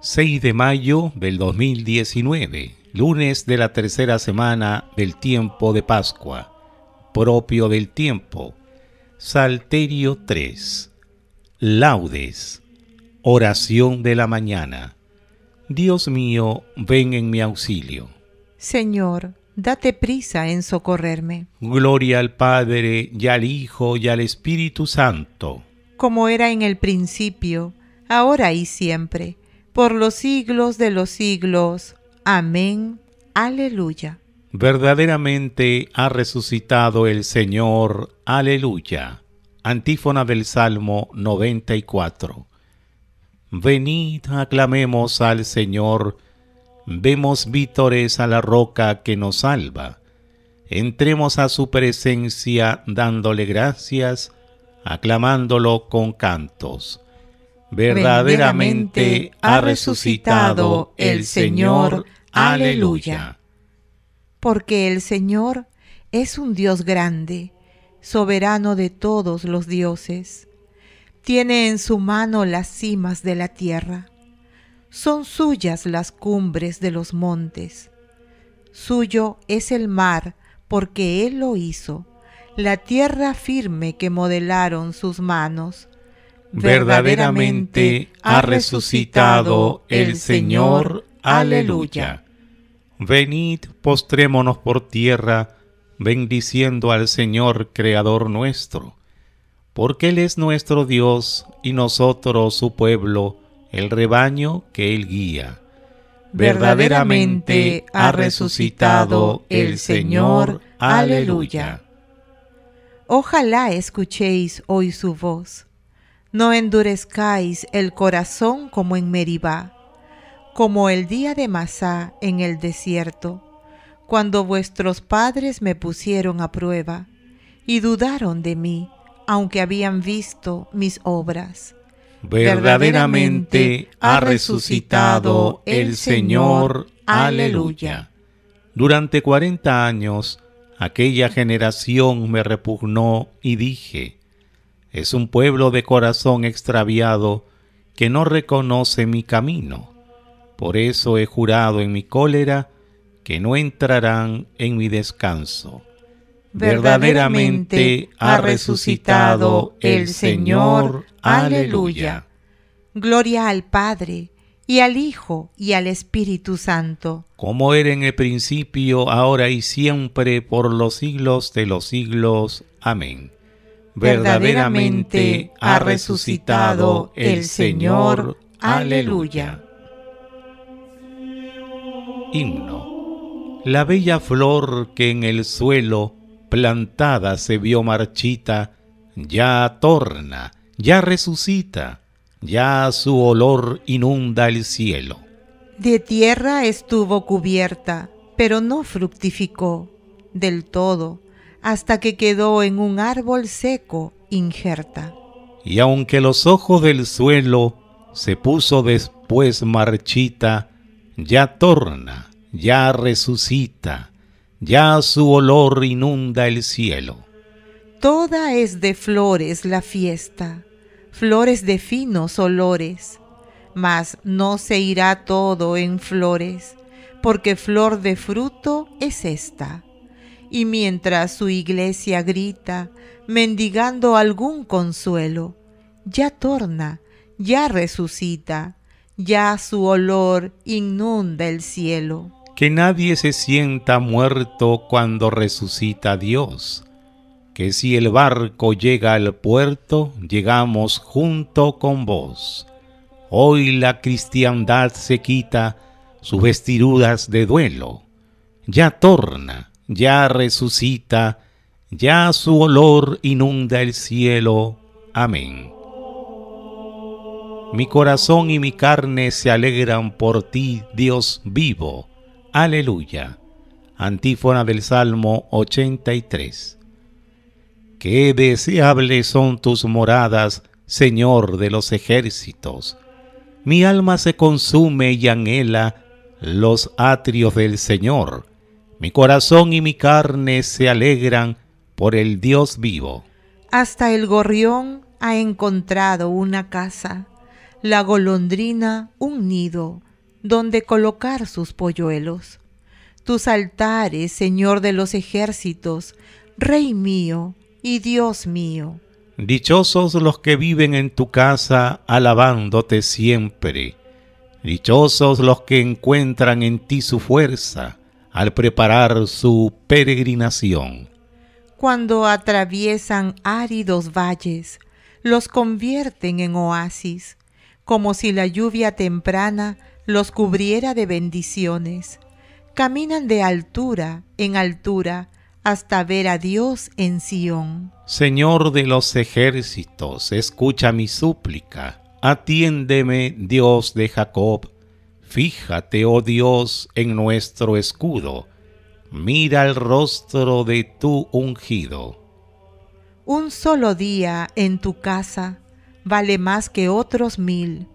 6 de mayo del 2019, lunes de la tercera semana del tiempo de Pascua, propio del tiempo. Salterio 3. Laudes. Oración de la mañana. Dios mío, ven en mi auxilio. Señor, date prisa en socorrerme. Gloria al Padre y al Hijo y al Espíritu Santo. Como era en el principio, ahora y siempre por los siglos de los siglos. Amén. Aleluya. Verdaderamente ha resucitado el Señor. Aleluya. Antífona del Salmo 94. Venid, aclamemos al Señor. Vemos vítores a la roca que nos salva. Entremos a su presencia dándole gracias, aclamándolo con cantos Verdaderamente ha resucitado el Señor. Aleluya. Porque el Señor es un Dios grande, soberano de todos los dioses. Tiene en su mano las cimas de la tierra. Son suyas las cumbres de los montes. Suyo es el mar, porque Él lo hizo, la tierra firme que modelaron sus manos verdaderamente ha resucitado el Señor. Aleluya. Venid, postrémonos por tierra, bendiciendo al Señor, Creador nuestro, porque Él es nuestro Dios y nosotros su pueblo, el rebaño que Él guía. Verdaderamente ha resucitado el Señor. Aleluya. Ojalá escuchéis hoy su voz no endurezcáis el corazón como en Meribá, como el día de Masá en el desierto, cuando vuestros padres me pusieron a prueba y dudaron de mí, aunque habían visto mis obras. Verdaderamente ha resucitado el Señor. Aleluya. Durante cuarenta años aquella generación me repugnó y dije, es un pueblo de corazón extraviado que no reconoce mi camino. Por eso he jurado en mi cólera que no entrarán en mi descanso. Verdaderamente ha resucitado el Señor. Aleluya. Gloria al Padre, y al Hijo, y al Espíritu Santo. Como era en el principio, ahora y siempre, por los siglos de los siglos. Amén verdaderamente ha resucitado el Señor. Aleluya. Himno. La bella flor que en el suelo plantada se vio marchita, ya torna, ya resucita, ya su olor inunda el cielo. De tierra estuvo cubierta, pero no fructificó del todo hasta que quedó en un árbol seco injerta. Y aunque los ojos del suelo se puso después marchita, ya torna, ya resucita, ya su olor inunda el cielo. Toda es de flores la fiesta, flores de finos olores, mas no se irá todo en flores, porque flor de fruto es esta y mientras su iglesia grita, mendigando algún consuelo, ya torna, ya resucita, ya su olor inunda el cielo. Que nadie se sienta muerto cuando resucita Dios, que si el barco llega al puerto, llegamos junto con vos. Hoy la cristiandad se quita sus vestiduras de duelo, ya torna, ya resucita, ya su olor inunda el cielo. Amén. Mi corazón y mi carne se alegran por ti, Dios vivo. Aleluya. Antífona del Salmo 83. Qué deseables son tus moradas, Señor de los ejércitos. Mi alma se consume y anhela los atrios del Señor. Mi corazón y mi carne se alegran por el Dios vivo. Hasta el gorrión ha encontrado una casa, la golondrina un nido donde colocar sus polluelos. Tus altares, Señor de los ejércitos, Rey mío y Dios mío. Dichosos los que viven en tu casa, alabándote siempre. Dichosos los que encuentran en ti su fuerza al preparar su peregrinación. Cuando atraviesan áridos valles, los convierten en oasis, como si la lluvia temprana los cubriera de bendiciones. Caminan de altura en altura hasta ver a Dios en Sión. Señor de los ejércitos, escucha mi súplica. Atiéndeme, Dios de Jacob Fíjate, oh Dios, en nuestro escudo. Mira el rostro de tu ungido. Un solo día en tu casa vale más que otros mil,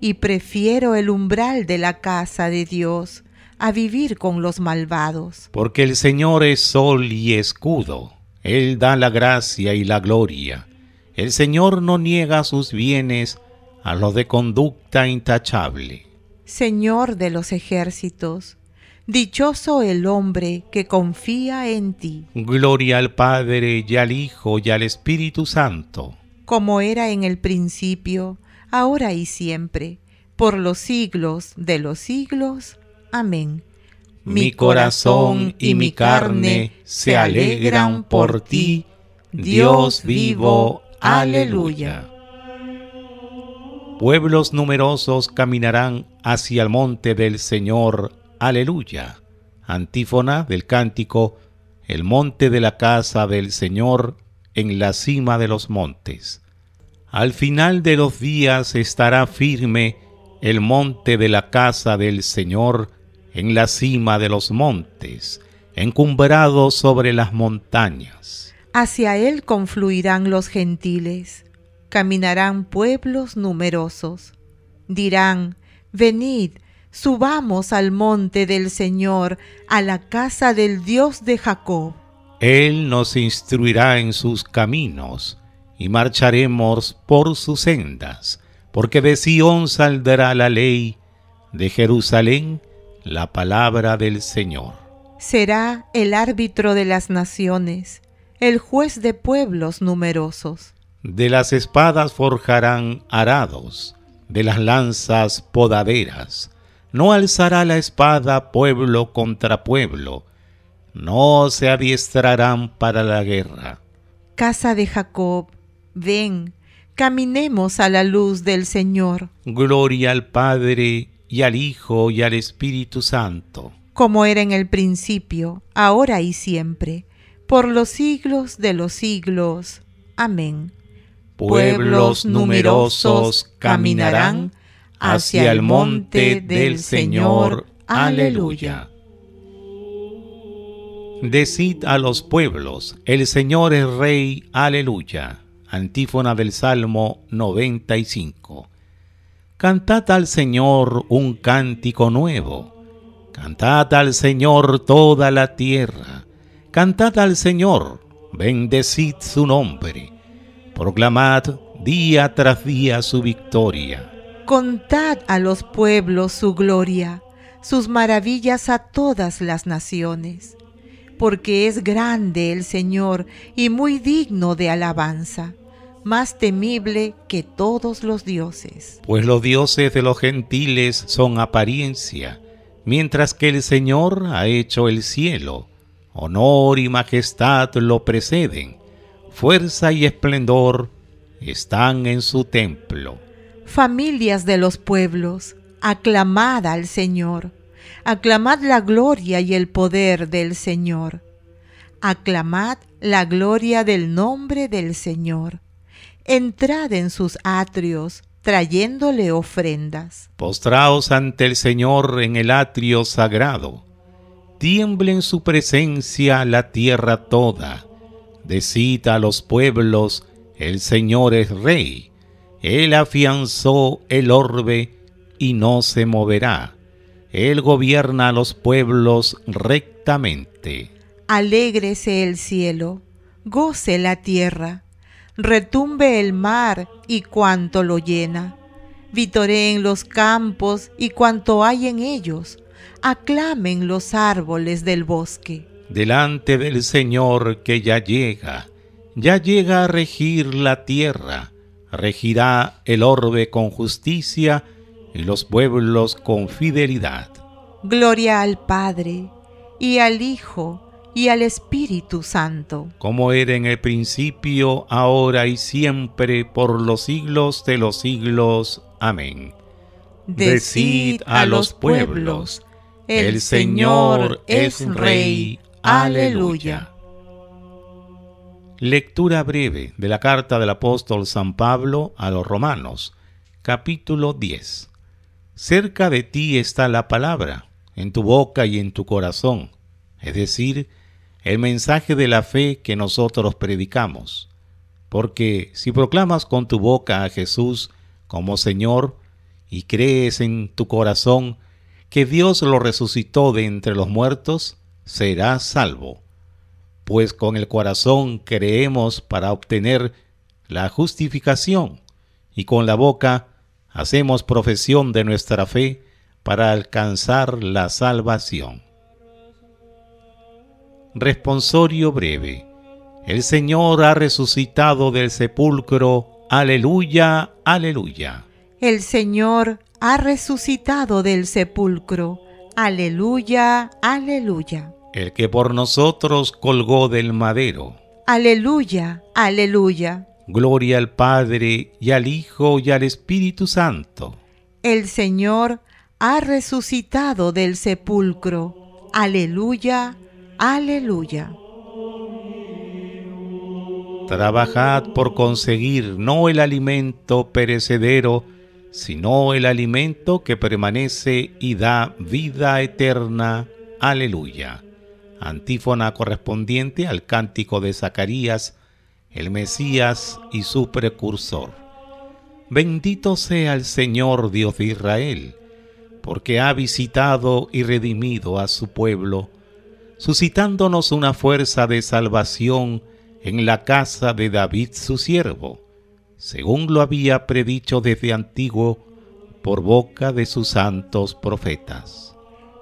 y prefiero el umbral de la casa de Dios a vivir con los malvados. Porque el Señor es sol y escudo, Él da la gracia y la gloria. El Señor no niega sus bienes a los de conducta intachable. Señor de los ejércitos. Dichoso el hombre que confía en ti. Gloria al Padre y al Hijo y al Espíritu Santo. Como era en el principio, ahora y siempre, por los siglos de los siglos. Amén. Mi corazón y mi carne se alegran por ti, Dios vivo. Aleluya. Pueblos numerosos caminarán hacia el monte del Señor. Aleluya. Antífona del cántico, el monte de la casa del Señor en la cima de los montes. Al final de los días estará firme el monte de la casa del Señor en la cima de los montes, encumbrado sobre las montañas. Hacia él confluirán los gentiles, caminarán pueblos numerosos. Dirán, Venid, subamos al monte del Señor, a la casa del Dios de Jacob. Él nos instruirá en sus caminos, y marcharemos por sus sendas, porque de Sión saldrá la ley, de Jerusalén la palabra del Señor. Será el árbitro de las naciones, el juez de pueblos numerosos. De las espadas forjarán arados, de las lanzas podaderas. No alzará la espada pueblo contra pueblo. No se adiestrarán para la guerra. Casa de Jacob, ven, caminemos a la luz del Señor. Gloria al Padre y al Hijo y al Espíritu Santo. Como era en el principio, ahora y siempre, por los siglos de los siglos. Amén pueblos numerosos caminarán hacia el monte del Señor. Aleluya. Decid a los pueblos, el Señor es Rey, aleluya. Antífona del Salmo 95. Cantad al Señor un cántico nuevo. Cantad al Señor toda la tierra. Cantad al Señor, bendecid su nombre Proclamad día tras día su victoria. Contad a los pueblos su gloria, sus maravillas a todas las naciones, porque es grande el Señor y muy digno de alabanza, más temible que todos los dioses. Pues los dioses de los gentiles son apariencia, mientras que el Señor ha hecho el cielo. Honor y majestad lo preceden fuerza y esplendor están en su templo. Familias de los pueblos, aclamad al Señor, aclamad la gloria y el poder del Señor, aclamad la gloria del nombre del Señor, entrad en sus atrios, trayéndole ofrendas. Postraos ante el Señor en el atrio sagrado, tiemble en su presencia la tierra toda Decita a los pueblos, el Señor es rey. Él afianzó el orbe y no se moverá. Él gobierna a los pueblos rectamente. Alégrese el cielo, goce la tierra, retumbe el mar y cuanto lo llena. Vitoreen los campos y cuanto hay en ellos, aclamen los árboles del bosque delante del Señor que ya llega, ya llega a regir la tierra, regirá el orbe con justicia y los pueblos con fidelidad. Gloria al Padre, y al Hijo, y al Espíritu Santo. Como era en el principio, ahora y siempre, por los siglos de los siglos. Amén. Decid a los pueblos, el Señor es Rey. Aleluya. Lectura breve de la carta del apóstol San Pablo a los Romanos, capítulo 10. Cerca de ti está la palabra, en tu boca y en tu corazón, es decir, el mensaje de la fe que nosotros predicamos. Porque si proclamas con tu boca a Jesús como Señor y crees en tu corazón que Dios lo resucitó de entre los muertos, será salvo, pues con el corazón creemos para obtener la justificación y con la boca hacemos profesión de nuestra fe para alcanzar la salvación. Responsorio breve. El Señor ha resucitado del sepulcro. Aleluya, aleluya. El Señor ha resucitado del sepulcro. Aleluya, aleluya el que por nosotros colgó del madero. Aleluya, aleluya. Gloria al Padre y al Hijo y al Espíritu Santo. El Señor ha resucitado del sepulcro. Aleluya, aleluya. Trabajad por conseguir no el alimento perecedero, sino el alimento que permanece y da vida eterna. Aleluya antífona correspondiente al cántico de Zacarías, el Mesías y su precursor. Bendito sea el Señor Dios de Israel, porque ha visitado y redimido a su pueblo, suscitándonos una fuerza de salvación en la casa de David su siervo, según lo había predicho desde antiguo por boca de sus santos profetas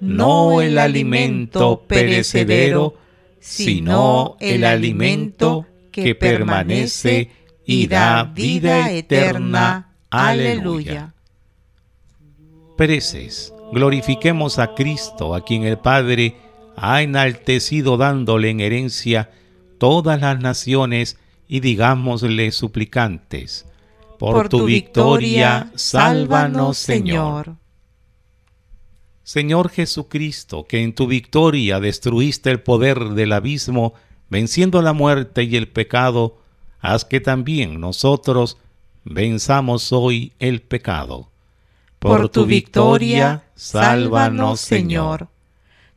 no el alimento perecedero, sino el alimento que permanece y da vida eterna. Aleluya. Preces, glorifiquemos a Cristo, a quien el Padre ha enaltecido dándole en herencia todas las naciones y digámosle suplicantes. Por tu victoria, sálvanos, Señor. Señor Jesucristo, que en tu victoria destruiste el poder del abismo, venciendo la muerte y el pecado, haz que también nosotros venzamos hoy el pecado. Por, tu victoria, sálvanos, Señor.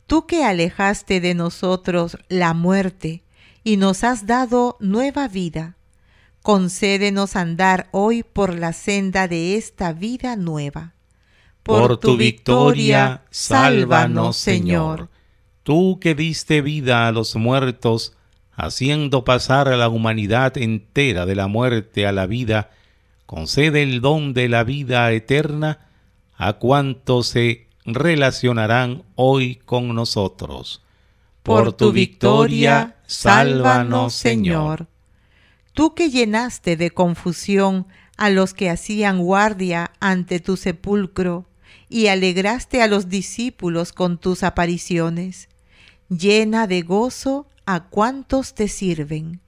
Tú que alejaste de nosotros la muerte y nos has dado nueva vida, concédenos andar hoy por la senda de esta vida nueva por tu victoria, sálvanos, Señor. Tú que diste vida a los muertos, haciendo pasar a la humanidad entera de la muerte a la vida, concede el don de la vida eterna a cuantos se relacionarán hoy con nosotros. Por tu victoria, sálvanos, Señor. Tú que llenaste de confusión a los que hacían guardia ante tu sepulcro, y alegraste a los discípulos con tus apariciones. Llena de gozo a cuantos te sirven.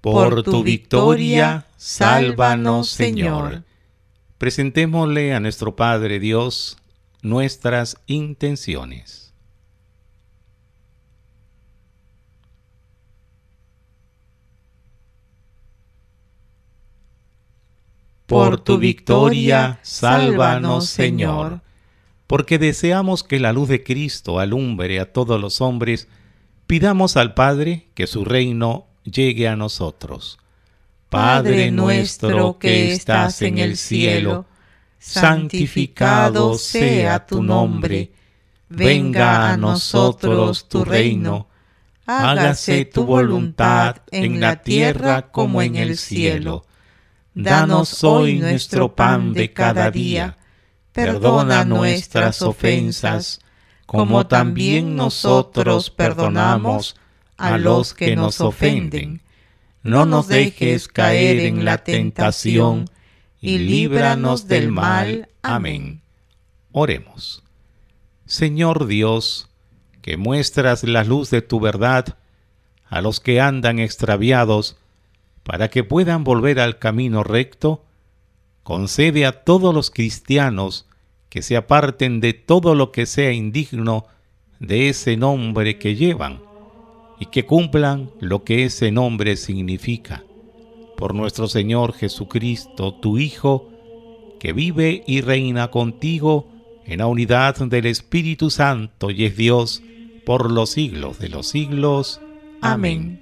Por, tu victoria, sálvanos, Señor. Presentémosle a nuestro Padre Dios nuestras intenciones. Por tu victoria, sálvanos, Señor. Porque deseamos que la luz de Cristo alumbre a todos los hombres, pidamos al Padre que su reino llegue a nosotros. Padre nuestro que estás en el cielo, santificado sea tu nombre. Venga a nosotros tu reino. Hágase tu voluntad en la tierra como en el cielo. Danos hoy nuestro pan de cada día. Perdona nuestras ofensas, como también nosotros perdonamos a los que nos ofenden. No nos dejes caer en la tentación, y líbranos del mal. Amén. Oremos. Señor Dios, que muestras la luz de tu verdad a los que andan extraviados, para que puedan volver al camino recto, concede a todos los cristianos que se aparten de todo lo que sea indigno de ese nombre que llevan y que cumplan lo que ese nombre significa. Por nuestro Señor Jesucristo, tu Hijo, que vive y reina contigo en la unidad del Espíritu Santo y es Dios por los siglos de los siglos. Amén.